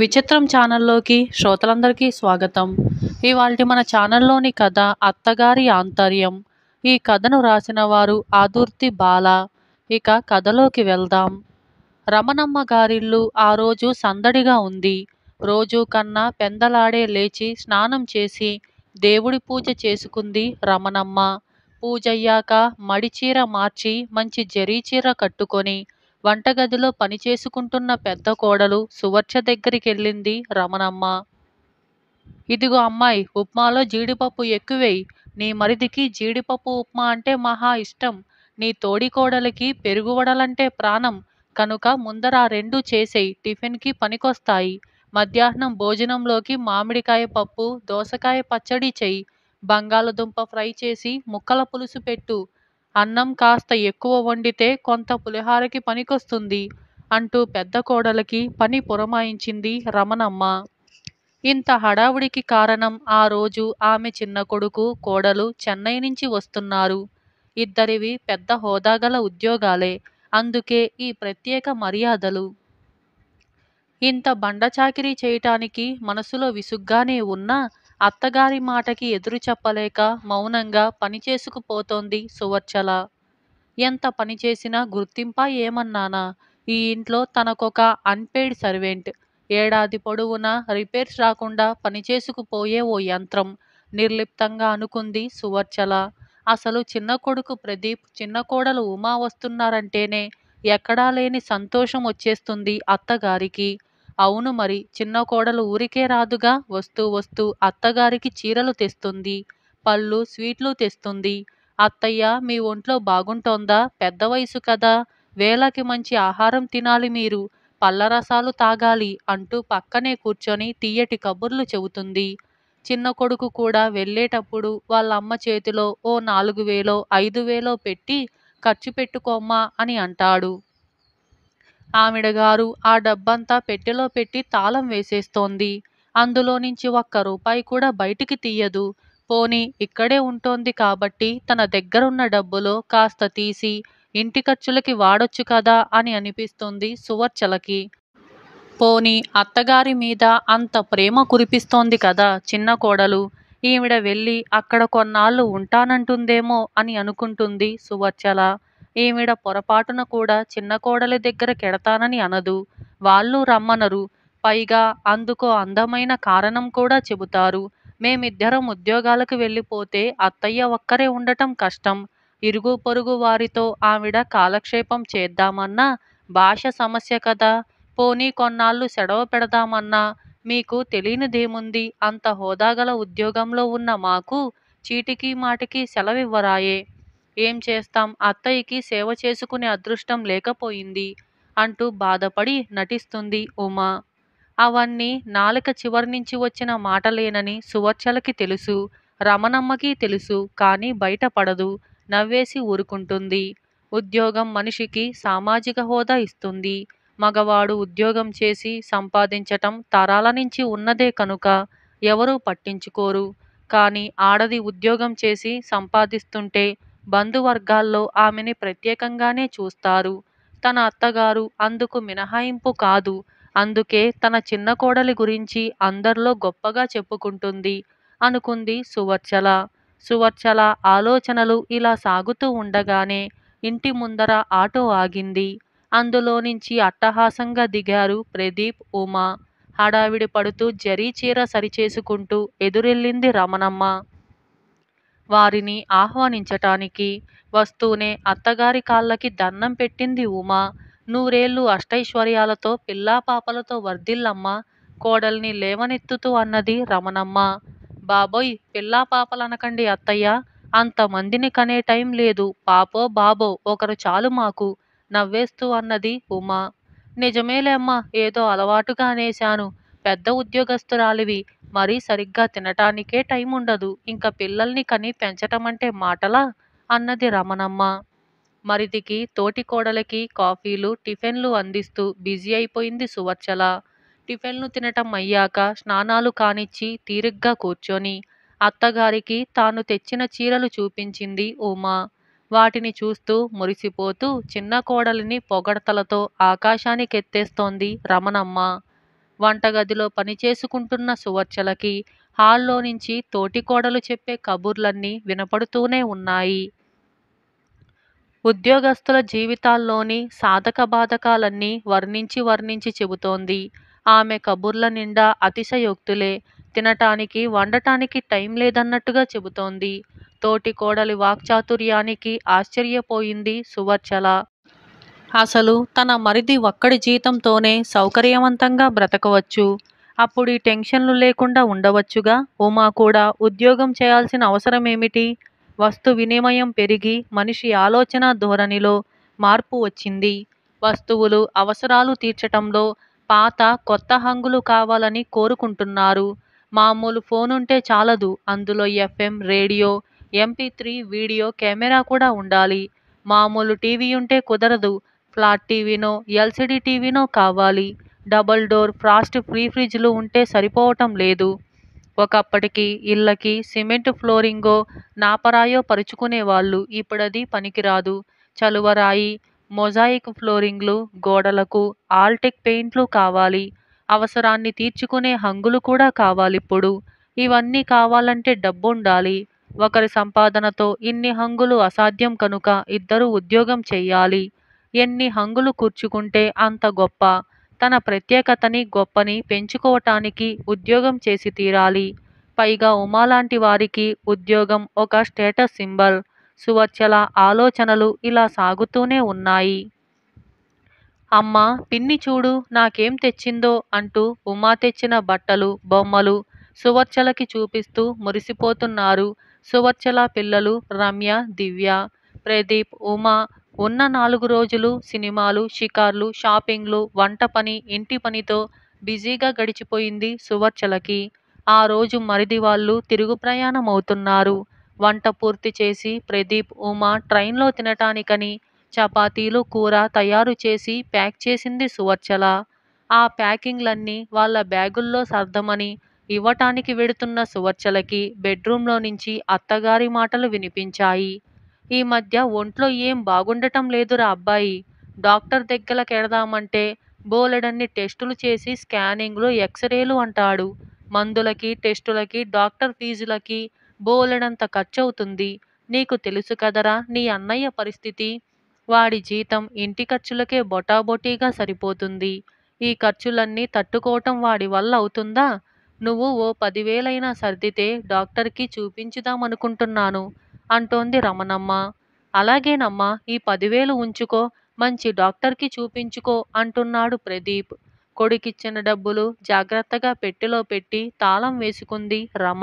విచిత్రం ఛానల్లోకి శ్రోతలందరికీ స్వాగతం ఇవాళ మన ఛానల్లోని కథ అత్తగారి ఆంతర్యం ఈ కథను రాసిన వారు ఆదుర్తి బాల ఇక కథలోకి వెళ్దాం రమణమ్మ గారిల్లు ఆ రోజు సందడిగా ఉంది రోజు కన్నా పెందలాడే లేచి స్నానం చేసి దేవుడి పూజ చేసుకుంది రమణమ్మ పూజయ్యాక మడిచీర మార్చి మంచి జరీ చీర కట్టుకొని వంటగదిలో పనిచేసుకుంటున్న పెద్ద కోడలు సువర్చ దగ్గరికెళ్ళింది రమణమ్మ ఇదిగో అమ్మాయి ఉప్మాలో జీడిపప్పు ఎక్కువేయి నీ మరిదికి జీడిపప్పు ఉప్మా అంటే మహా ఇష్టం నీ తోడి పెరుగు వడలంటే ప్రాణం కనుక ముందర ఆ రెండు చేసేయి టిఫిన్కి పనికొస్తాయి మధ్యాహ్నం భోజనంలోకి మామిడికాయ పప్పు దోసకాయ పచ్చడి చెయ్యి బంగాళదుంప ఫ్రై చేసి ముక్కల పులుసు పెట్టు అన్నం కాస్త ఎక్కువ వండితే కొంత పులిహారకి పనికొస్తుంది అంటూ పెద్ద కోడలకి పని పురమాయించింది రమణమ్మ ఇంత హడావుడికి కారణం ఆ రోజు ఆమె చిన్న కొడుకు కోడలు చెన్నై నుంచి వస్తున్నారు ఇద్దరివి పెద్ద హోదాగల ఉద్యోగాలే అందుకే ఈ ప్రత్యేక మర్యాదలు ఇంత బండచాకిరీ చేయటానికి మనసులో విసుగ్గానే ఉన్నా అత్తగారి మాటకి ఎదురు చెప్పలేక మౌనంగా పనిచేసుకుపోతోంది సువర్చల ఎంత పనిచేసినా గుర్తింప ఏమన్నానా ఈ ఇంట్లో తనకొక అన్పెయిడ్ సర్వెంట్ ఏడాది పొడవునా రిపేర్స్ రాకుండా పనిచేసుకుపోయే ఓ యంత్రం నిర్లిప్తంగా అనుకుంది సువర్చల అసలు చిన్న కొడుకు ప్రదీప్ చిన్న కోడలు ఉమా వస్తున్నారంటేనే ఎక్కడా లేని సంతోషం వచ్చేస్తుంది అత్తగారికి అవును మరి చిన్న కోడలు ఊరికే రాదుగా వస్తూ వస్తూ అత్తగారికి చీరలు తెస్తుంది పళ్ళు స్వీట్లు తెస్తుంది అత్తయ్య మీ ఒంట్లో బాగుంటోందా పెద్ద వయసు కదా వేళకి మంచి ఆహారం తినాలి మీరు పళ్ళరసాలు తాగాలి అంటూ పక్కనే కూర్చొని తీయటి కబుర్లు చెబుతుంది చిన్న కొడుకు కూడా వెళ్ళేటప్పుడు వాళ్ళమ్మ చేతిలో ఓ నాలుగు వేలో ఐదు వేలో పెట్టి ఖర్చు పెట్టుకోమ్మా అని అంటాడు ఆమెడగారు ఆ డబ్బంతా పెట్టెలో పెట్టి తాళం వేసేస్తోంది అందులో నుంచి ఒక్క రూపాయి కూడా బయటికి తీయదు పోనీ ఇక్కడే ఉంటోంది కాబట్టి తన దగ్గరున్న డబ్బులో కాస్త తీసి ఇంటి ఖర్చులకి వాడొచ్చు కదా అని అనిపిస్తుంది సువర్చలకి పోని అత్తగారి మీద అంత ప్రేమ కురిపిస్తోంది కదా చిన్న కోడలు ఈవిడ వెళ్ళి అక్కడ కొన్నాళ్ళు ఉంటానంటుందేమో అని అనుకుంటుంది సువర్చల ఈవిడ పొరపాటున కూడా చిన్న కోడలి దగ్గర కెడతానని అనదు. వాళ్ళు రమ్మనరు. పైగా అందుకు అందమైన కారణం కూడా చెబుతారు. మేమిద్దరం ఉద్యోగాలకు వెళ్ళిపోతే అత్తయ్య ఒక్కరే ఉండటం కష్టం. ఇరుగు పొరుగు వారితో ఆవిడ కాలక్షేపం చేద్దామన్నా భాష సమస్య కదా! పోనీ కొన్నాళ్ళు సెడవ పెడదామన్నా మీకు తెలియనిదేముంది అంత హోదాగల ఉద్యోగంలో ఉన్న మాకు చీటికీ మాటికీ సెలవివ్వరాయే ఏం చేస్తాం అత్తయ్యకి సేవ చేసుకునే అదృష్టం లేకపోయింది అంటూ బాధపడి నటిస్తుంది ఉమా అవన్నీ నాలుక చివరి నుంచి వచ్చిన మాటలేనని సువర్చలకి తెలుసు రమణమ్మకి తెలుసు కానీ బయటపడదు నవ్వేసి ఊరుకుంటుంది ఉద్యోగం మనిషికి సామాజిక హోదా ఇస్తుంది మగవాడు ఉద్యోగం చేసి సంపాదించటం తరాల నుంచి ఉన్నదే కనుక ఎవరూ పట్టించుకోరు కానీ ఆడది ఉద్యోగం చేసి సంపాదిస్తుంటే బంధువర్గాల్లో ఆమెని ప్రత్యేకంగానే చూస్తారు. తన అత్తగారు అందుకు మినహాయింపు కాదు. అందుకే తన చిన్న కోడలి గురించి అందరిలో గొప్పగా చెప్పుకుంటుంది అనుకుంది సువర్చల. సువర్చల ఆలోచనలు ఇలా సాగుతూ ఉండగానే ఇంటి ముందర ఆటో ఆగింది. అందులో నుంచి అట్టహాసంగా దిగారు ప్రదీప్, ఉమా హడావిడి పడుతూ జరీ చీర సరిచేసుకుంటూ ఎదురెళ్ళింది రమణమ్మ. వారిని ఆహ్వానించటానికి వస్తూనే అత్తగారి కాళ్ళకి దన్నం పెట్టింది ఉమా నూరేళ్లు అష్టైశ్వర్యాలతో పిల్లాపాపలతో వర్ధిల్లమ్మా కోడల్ని లేవనెత్తుతూ అన్నది రమణమ్మ బాబోయ్ పిల్లాపాపలనకండి అత్తయ్య అంతమందిని కనే టైం లేదు పాపో బాబో ఒకరు చాలు మాకు నవ్వేస్తూ అన్నది ఉమా నిజమేలేమ్మా ఏదో అలవాటుగా అనేశాను పెద్ద ఉద్యోగస్తురాలివి మరీ సరిగ్గా తినటానికే టైం ఉండదు ఇంక పిల్లల్ని కని పెంచటమంటే మాటలా? అన్నది రమణమ్మ. మరిదికి, కోడలకి కాఫీలు, టిఫిన్లు అందిస్తూ బిజీ అయిపోయింది సువర్చల. టిఫిన్లు తినటం అయ్యాక స్నానాలు కానిచ్చి తీరిగ్గా కూర్చొని అత్తగారికి తాను తెచ్చిన చీరలు చూపించింది ఉమా వాటిని చూస్తూ మురిసిపోతూ చిన్న కోడలిని పొగడ్తలతో ఆకాశానికెత్తేస్తోంది రమణమ్మ. వంటగదిలో పనిచేసుకుంటున్న సువర్చలకి హాల్లో నుంచి తోటికోడలు చెప్పే కబుర్లన్నీ వినపడుతూనే ఉన్నాయి ఉద్యోగస్తుల జీవితాల్లోని సాధక బాధకాలన్నీ వర్ణించి వర్ణించి చెబుతోంది ఆమె కబుర్ల నిండా అతిశయోక్తులే తినటానికి వండటానికి టైం లేదన్నట్టుగా చెబుతోంది తోటి కోడలి వాక్చాతుర్యానికి ఆశ్చర్యపోయింది సువర్చల అసలు తన మరిది ఒక్కడి జీతంతోనే సౌకర్యవంతంగా బ్రతకవచ్చు అప్పుడు ఈ టెన్షన్లు లేకుండా ఉండవచ్చుగా ఉమా కూడా ఉద్యోగం చేయాల్సిన అవసరమేమిటి వస్తు వినిమయం పెరిగి మనిషి ఆలోచన ధోరణిలో మార్పు వచ్చింది వస్తువులు అవసరాలు తీర్చటంలో పాత కొత్త హంగులు కావాలని కోరుకుంటున్నారు మామూలు ఫోన్ ఉంటే చాలదు అందులో FM radio MP three video camera కూడా ఉండాలి మామూలు టీవీ ఉంటే కుదరదు ఫ్లాట్ టీవీనో ఎల్సిడి టీవీనో కావాలి డబల్ డోర్ ఫ్రాస్ట్ ఫ్రీ ఫ్రిడ్జ్లు ఉంటే సరిపోవటం లేదు ఒకప్పటికి ఇళ్ళకి సిమెంట్ ఫ్లోరింగో నాపరాయో పరుచుకునేవాళ్ళు ఇప్పుడది పనికిరాదు చలువరాయి మొజాయిక్ ఫ్లోరింగ్లు గోడలకు ఆల్టెక్ పెయింట్లు కావాలి అవసరాన్ని తీర్చుకునే హంగులు కూడా కావాలి ఇప్పుడు ఇవన్నీ కావాలంటే డబ్బుండాలి ఒకరి సంపాదనతో ఇన్ని హంగులు అసాధ్యం కనుక ఇద్దరు ఉద్యోగం చేయాలి ఎన్ని హంగులు కూర్చుకుంటే అంత గొప్ప తన ప్రత్యేకతని గొప్పని పెంచుకోవటానికి ఉద్యోగం చేసి తీరాలి పైగా ఉమాలాంటి వారికి ఉద్యోగం ఒక స్టేటస్ సింబల్ సువచ్చల ఆలోచనలు ఇలా సాగుతూనే ఉన్నాయి అమ్మ పిన్ని చూడు నాకేం తెచ్చిందో అంటూ ఉమా తెచ్చిన బట్టలు బొమ్మలు సువర్చలకి చూపిస్తూ మురిసిపోతున్నారు సువర్చల పిల్లలు రమ్య దివ్య ప్రదీప్ ఉమా ఉన్న నాలుగు రోజులు సినిమాలు షికార్లు షాపింగ్లు వంట పని ఇంటి పనితో బిజీగా గడిచిపోయింది సువర్చలకి ఆ రోజు మరిది వాళ్ళు తిరుగు ప్రయాణం అవుతున్నారు వంట పూర్తి చేసి ప్రదీప్ ఉమా ట్రైన్లో తినటానికని చపాతీలు కూర తయారు చేసి ప్యాక్ చేసింది సువర్చల ఆ ప్యాకింగ్లన్నీ వాళ్ళ బ్యాగుల్లో సర్దమని ఇవ్వటానికి వెడుతున్న సువర్చలకి బెడ్రూంలో నుంచి అత్తగారి మాటలు వినిపించాయి ఈ మధ్య ఒంట్లో ఏం బాగుండటం లేదురా అబ్బాయి డాక్టర్ దగ్గరకెడదామంటే బోలెడన్ని టెస్టులు చేసి స్కానింగ్లు ఎక్స్రేలు అంటాడు మందులకి టెస్టులకి డాక్టర్ ఫీజులకి బోలెడంత ఖర్చవుతుంది నీకు తెలుసు కదరా నీ అన్నయ్య పరిస్థితి వాడి జీతం ఇంటి ఖర్చులకే బొటాబొటీగా సరిపోతుంది ఈ ఖర్చులన్నీ తట్టుకోవటం వాడి వల్ల అవుతుందా నువ్వు ఓ పదివేలైనా సర్దితే డాక్టర్కి చూపించుదామనుకుంటున్నాను అంటోంది రమణమ్మ అలాగేనమ్మా ఈ పదివేలు ఉంచుకో మంచి డాక్టర్కి చూపించుకో అంటున్నాడు ప్రదీప్ కొడుకిచ్చిన డబ్బులు జాగ్రత్తగా పెట్టెలో పెట్టి తాళం వేసుకుంది రమ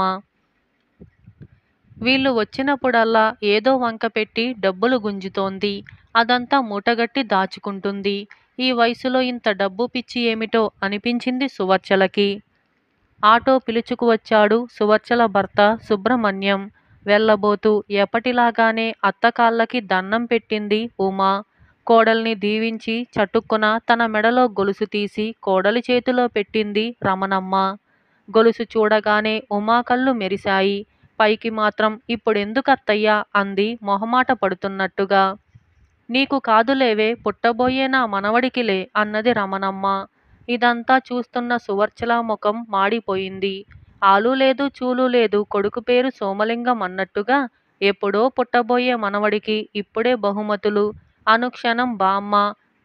వీళ్ళు వచ్చినప్పుడల్లా ఏదో వంక పెట్టి డబ్బులు గుంజుతోంది అదంతా మూటగట్టి దాచుకుంటుంది ఈ వయసులో ఇంత డబ్బు పిచ్చి ఏమిటో అనిపించింది సువర్చలకి ఆటో పిలుచుకు వచ్చాడు సువర్చల భర్త సుబ్రహ్మణ్యం వెళ్ళబోతూ ఎప్పటిలాగానే అత్తకాళ్ళకి దన్నం పెట్టింది ఉమా కోడల్ని దీవించి చటుక్కున తన మెడలో గొలుసు తీసి కోడలి చేతిలో పెట్టింది రమణమ్మ గొలుసు చూడగానే ఉమా కళ్ళు మెరిశాయి పైకి మాత్రం ఇప్పుడెందుకత్తయ్యా అంది మొహమాట పడుతున్నట్టుగా నీకు కాదులేవే పుట్టబోయే నా మనవడికిలే అన్నది రమణమ్మ ఇదంతా చూస్తున్న సువర్చల ముఖం మాడిపోయింది ఆలు లేదు చూలు లేదు కొడుకు పేరు సోమలింగం అన్నట్టుగా ఎప్పుడో పుట్టబోయే మనవడికి ఇప్పుడే బహుమతులు అనుక్షణం బామ్మ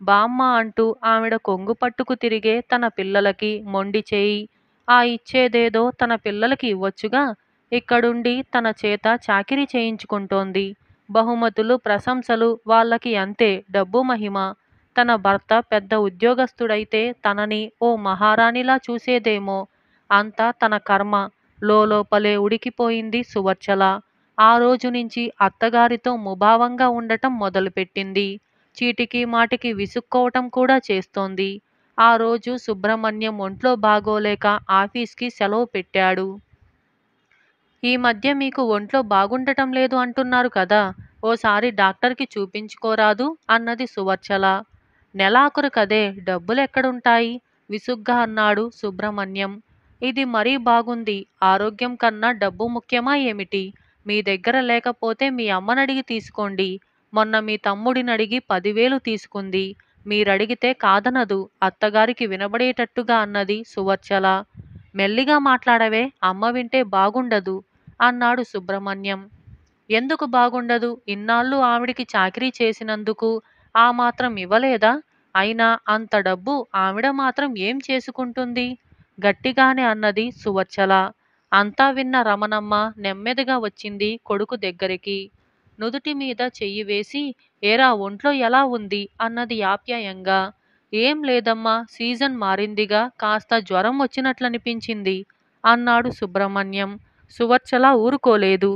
బామ్మ అంటూ ఆవిడ కొంగు పట్టుకు తిరిగే తన పిల్లలకి మొండి చేయి ఆ ఇచ్చేదేదో తన పిల్లలకి ఇవ్వచ్చుగా ఇక్కడుండి తన చేత చాకిరీ చేయించుకుంటోంది బహుమతులు ప్రశంసలు వాళ్ళకి అంతే డబ్బు మహిమ తన భర్త పెద్ద ఉద్యోగస్తుడైతే తనని ఓ మహారాణిలా చూసేదేమో అంతా తన కర్మ లోపలే ఉడికిపోయింది సువర్చల ఆ రోజు నుంచి అత్తగారితో ముభావంగా ఉండటం మొదలుపెట్టింది చీటికి మాటికి విసుక్కోవటం కూడా చేస్తోంది ఆ రోజు సుబ్రహ్మణ్యం ఒంట్లో బాగోలేక ఆఫీస్కి సెలవు పెట్టాడు ఈ మధ్య మీకు ఒంట్లో బాగుండటం లేదు అంటున్నారు కదా ఓసారి డాక్టర్కి చూపించుకోరాదు అన్నది సువర్చల నెలాఖరు కదే డబ్బులెక్కడుంటాయి విసుగ్గా అన్నాడు సుబ్రహ్మణ్యం ఇది మరీ బాగుంది ఆరోగ్యం కన్నా డబ్బు ముఖ్యమా ఏమిటి మీ దగ్గర లేకపోతే మీ అమ్మనడిగి తీసుకోండి మొన్న మీ తమ్ముడిని అడిగి పదివేలు తీసుకుంది మీరడిగితే కాదనదు అత్తగారికి వినబడేటట్టుగా అన్నది సువర్చల మెల్లిగా మాట్లాడవే అమ్మ వింటే బాగుండదు అన్నాడు సుబ్రహ్మణ్యం ఎందుకు బాగుండదు ఇన్నాళ్ళు ఆవిడికి చాకరీ చేసినందుకు ఆ మాత్రం ఇవ్వలేదా అయినా అంత డబ్బు ఆవిడ మాత్రం ఏం చేసుకుంటుంది గట్టిగానే అన్నది సువచ్చల అంతా విన్న రమణమ్మ నెమ్మదిగా వచ్చింది కొడుకు దగ్గరికి నుదుటి మీద చెయ్యి వేసి ఏరా ఒంట్లో ఎలా ఉంది అన్నది ఆప్యాయంగా ఏం లేదమ్మా సీజన్ మారిందిగా కాస్త జ్వరం వచ్చినట్లనిపించింది అన్నాడు సుబ్రహ్మణ్యం సువర్చల ఊరుకోలేదు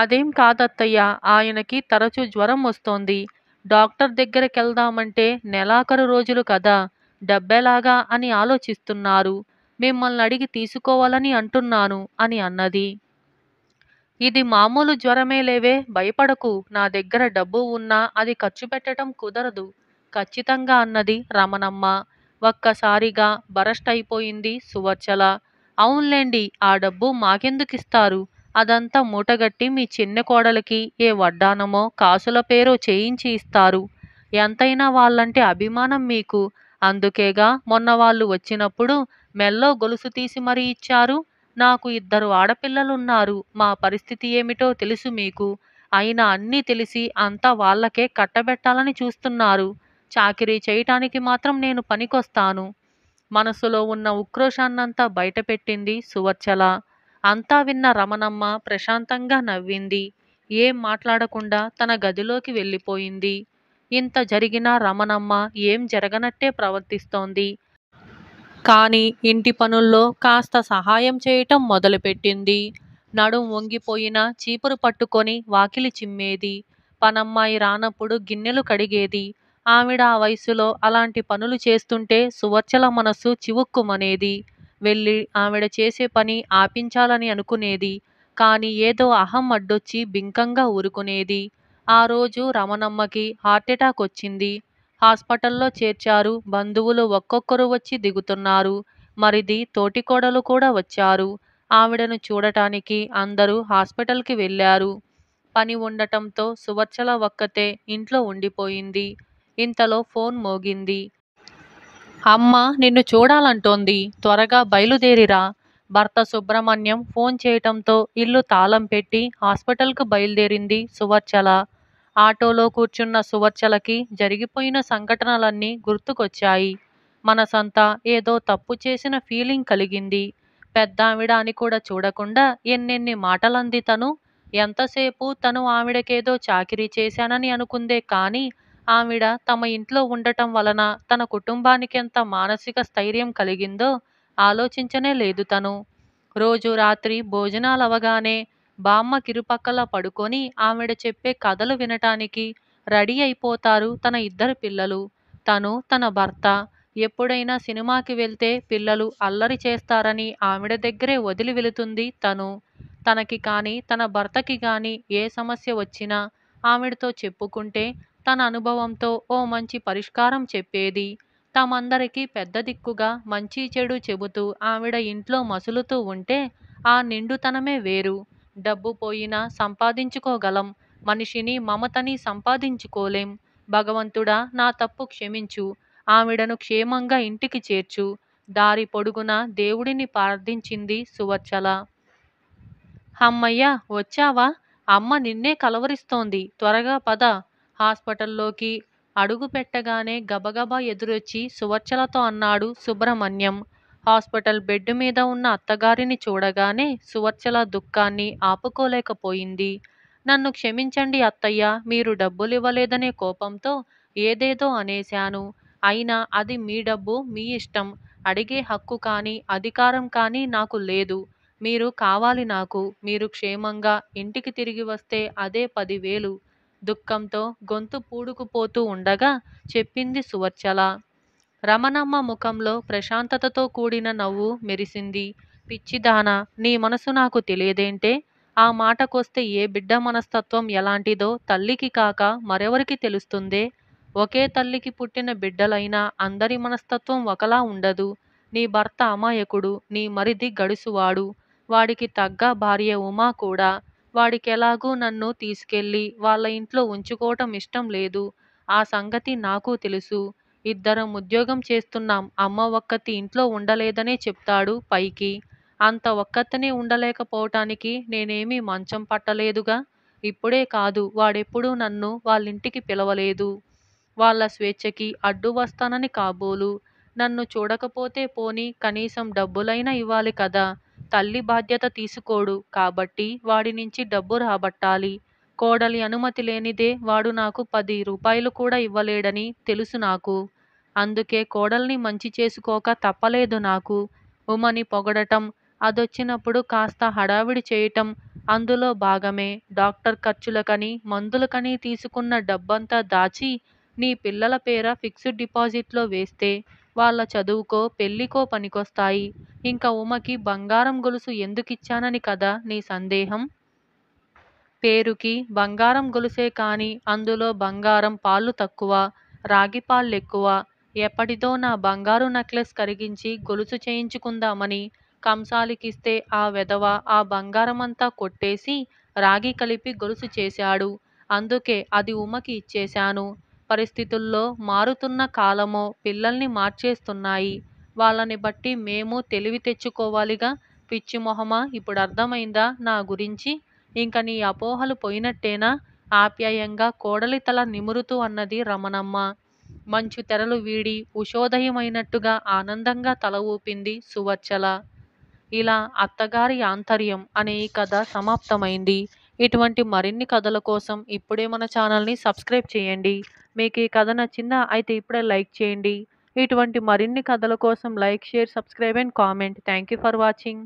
అదేం కాదత్తయ్య ఆయనకి తరచూ జ్వరం వస్తోంది డాక్టర్ దగ్గరకెళ్దామంటే నెలాఖరు రోజులు కదా డబ్బెలాగా అని ఆలోచిస్తున్నారు మిమ్మల్ని అడిగి తీసుకోవాలని అంటున్నాను అని అన్నది ఇది మామూలు జ్వరమే లేవే భయపడకు నా దగ్గర డబ్బు ఉన్నా అది ఖర్చు పెట్టడం కుదరదు ఖచ్చితంగా అన్నది రమణమ్మ ఒక్కసారిగా బరస్ట్ అయిపోయింది సువర్చల అవునులేండి ఆ డబ్బు మాకెందుకు ఇస్తారు అదంతా మూటగట్టి మీ చిన్న కోడలికి ఏ వడ్డానమో కాసుల పేరో చేయించి ఇస్తారు ఎంతైనా వాళ్ళంటే అభిమానం మీకు అందుకేగా మొన్న వాళ్ళు వచ్చినప్పుడు మెల్లో గొలుసు తీసి మరీ ఇచ్చారు నాకు ఇద్దరు ఆడపిల్లలున్నారు మా పరిస్థితి ఏమిటో తెలుసు మీకు అయినా అన్నీ తెలిసి అంతా వాళ్ళకే కట్టబెట్టాలని చూస్తున్నారు చాకిరీ చేయటానికి మాత్రం నేను పనికొస్తాను మనసులో ఉన్న ఉక్రోషాన్నంతా బయటపెట్టింది సువర్చల అంతా విన్న రమణమ్మ ప్రశాంతంగా నవ్వింది ఏం మాట్లాడకుండా తన గదిలోకి వెళ్ళిపోయింది ఇంత జరిగినా రమణమ్మ ఏం జరగనట్టే ప్రవర్తిస్తోంది కానీ ఇంటి పనుల్లో కాస్త సహాయం చేయటం మొదలుపెట్టింది నడుం వంగిపోయిన చీపురు పట్టుకొని వాకిలి చిమ్మేది పనమ్మాయి రానప్పుడు గిన్నెలు కడిగేది ఆవిడ ఆ వయసులో అలాంటి పనులు చేస్తుంటే సువర్చల మనస్సు చివుక్కుమనేది వెళ్ళి ఆవిడ చేసే పని ఆపించాలని అనుకునేది కానీ ఏదో అహం అడ్డొచ్చి బింకంగా ఊరుకునేది ఆ రోజు రమణమ్మకి అటాక్ వచ్చింది హాస్పిటల్లో చేర్చారు బంధువులు ఒక్కొక్కరు వచ్చి దిగుతున్నారు మరిది తోటికోడలు కూడా వచ్చారు ఆవిడను చూడటానికి అందరూ హాస్పిటల్కి వెళ్ళారు పని ఉండటంతో సువర్చల ఒక్కతే ఇంట్లో ఉండిపోయింది ఇంతలో ఫోన్ మోగింది అమ్మ నిన్ను చూడాలంటోంది త్వరగా బయలుదేరిరా భర్త సుబ్రహ్మణ్యం ఫోన్ చేయటంతో ఇల్లు తాళం పెట్టి హాస్పిటల్కు బయలుదేరింది సువర్చల ఆటోలో కూర్చున్న సువర్చలకి జరిగిపోయిన సంఘటనలన్నీ గుర్తుకొచ్చాయి మనసంతా ఏదో తప్పు చేసిన ఫీలింగ్ కలిగింది పెద్దావిడ అని కూడా చూడకుండా ఎన్నెన్ని మాటలంది తను ఎంతసేపు తను ఆవిడకేదో చాకిరీ చేశానని అనుకుందే కానీ ఆవిడ తమ ఇంట్లో ఉండటం వలన తన కుటుంబానికి ఎంత మానసిక స్థైర్యం కలిగిందో ఆలోచించనే లేదు తను రోజు రాత్రి భోజనాలవగానే బామ్మ కిరుపక్కల పడుకొని ఆవిడ చెప్పే కథలు వినటానికి రెడీ అయిపోతారు తన ఇద్దరు పిల్లలు తను తన భర్త ఎప్పుడైనా సినిమాకి వెళ్తే పిల్లలు అల్లరి చేస్తారని ఆవిడ దగ్గరే వదిలి వెళుతుంది తను తనకి కానీ తన భర్తకి కానీ ఏ సమస్య వచ్చినా ఆవిడతో చెప్పుకుంటే తన అనుభవంతో ఓ మంచి పరిష్కారం చెప్పేది తమందరికీ పెద్ద దిక్కుగా మంచి చెడు చెబుతూ ఆవిడ ఇంట్లో మసులుతూ ఉంటే ఆ నిండుతనమే వేరు డబ్బు పోయినా సంపాదించుకోగలం మనిషిని మమతని సంపాదించుకోలేం భగవంతుడా నా తప్పు క్షమించు ఆవిడను క్షేమంగా ఇంటికి చేర్చు దారి పొడుగున దేవుడిని ప్రార్థించింది సువర్చల హమ్మయ్య వచ్చావా అమ్మ నిన్నే కలవరిస్తోంది త్వరగా పద హాస్పిటల్లోకి అడుగు పెట్టగానే గబగబా ఎదురొచ్చి సువర్చలతో అన్నాడు సుబ్రహ్మణ్యం హాస్పిటల్ బెడ్ మీద ఉన్న అత్తగారిని చూడగానే సువర్చల దుఃఖాన్ని ఆపుకోలేకపోయింది నన్ను క్షమించండి అత్తయ్య మీరు డబ్బులివ్వలేదనే కోపంతో ఏదేదో అనేశాను అయినా అది మీ డబ్బు మీ ఇష్టం అడిగే హక్కు కానీ అధికారం కానీ నాకు లేదు మీరు కావాలి నాకు మీరు క్షేమంగా ఇంటికి తిరిగి వస్తే అదే పదివేలు దుఃఖంతో గొంతు పూడుకుపోతూ ఉండగా చెప్పింది సువర్చల రమణమ్మ ముఖంలో ప్రశాంతతతో కూడిన నవ్వు మెరిసింది పిచ్చిదానా నీ మనసు నాకు తెలియదేంటే ఆ మాటకొస్తే ఏ బిడ్డ మనస్తత్వం ఎలాంటిదో తల్లికి కాక మరెవరికి తెలుస్తుందే ఒకే తల్లికి పుట్టిన బిడ్డలైనా అందరి మనస్తత్వం ఒకలా ఉండదు నీ భర్త అమాయకుడు నీ మరిది గడుసువాడు వాడికి తగ్గ భార్య ఉమా కూడా వాడికెలాగూ నన్ను తీసుకెళ్ళి వాళ్ళ ఇంట్లో ఉంచుకోవటం ఇష్టం లేదు ఆ సంగతి నాకు తెలుసు ఇద్దరం ఉద్యోగం చేస్తున్నాం. అమ్మ ఒక్కతి ఇంట్లో ఉండలేదనే చెప్తాడు పైకి. అంత ఒక్కతనే ఉండలేకపోవటానికి నేనేమీ మంచం పట్టలేదుగా! ఇప్పుడే కాదు వాడెప్పుడూ నన్ను వాళ్ళింటికి పిలవలేదు. వాళ్ళ స్వేచ్ఛకి అడ్డు వస్తానని కాబోలు. నన్ను చూడకపోతే పోనీ కనీసం డబ్బులైనా ఇవ్వాలి కదా! తల్లి బాధ్యత తీసుకోడు కాబట్టి వాడి నుంచి డబ్బు రాబట్టాలి. కోడలి అనుమతి లేనిదే వాడు నాకు పది రూపాయలు కూడా ఇవ్వలేడని తెలుసు నాకు అందుకే కోడల్ని మంచి చేసుకోక తప్పలేదు నాకు ఉమని పొగడటం అదొచ్చినప్పుడు కాస్త హడావిడి చేయటం అందులో భాగమే డాక్టర్ ఖర్చులకని మందులకని తీసుకున్న డబ్బంతా దాచి నీ పిల్లల పేర ఫిక్స్డ్ డిపాజిట్లో వేస్తే వాళ్ళ చదువుకో పెళ్లికో పనికొస్తాయి ఇంకా ఉమకి బంగారం గొలుసు ఎందుకిచ్చానని కదా నీ సందేహం పేరుకి బంగారం గొలుసే కాని అందులో బంగారం పాళ్ళు తక్కువ రాగి రాగిపాళ్ళెక్కువ. ఎప్పటిదో నా బంగారు నెక్లెస్ కరిగించి గొలుసు చేయించుకుందామని కంసాలికిస్తే ఆ వెధవ ఆ బంగారమంతా కొట్టేసి రాగి కలిపి గొలుసు చేశాడు. అందుకే అది ఉమకి ఇచ్చేశాను. పరిస్థితుల్లో మారుతున్న కాలమో పిల్లల్ని మార్చేస్తున్నాయి. వాళ్ళని బట్టి మేము తెలివి తెచ్చుకోవాలిగా ఇప్పుడు అర్థమైందా నా గురించి? ఇంక నీ అపోహలు పోయినట్టేనా ఆప్యాయంగా కోడలి తల నిమురుతూ అన్నది రమణమ్మ మంచు తెరలు వీడి ఉషోదయమైనట్టుగా ఆనందంగా తల ఊపింది సువర్చల ఇలా అత్తగారి ఆంతర్యం అనే ఈ కథ సమాప్తమైంది ఇటువంటి మరిన్ని కథల కోసం ఇప్పుడే మన ఛానల్ని సబ్స్క్రైబ్ చేయండి మీకు ఈ కథ నచ్చిందా అయితే ఇప్పుడే లైక్ చేయండి ఇటువంటి మరిన్ని కథల కోసం like share subscribe and comment thank you for watching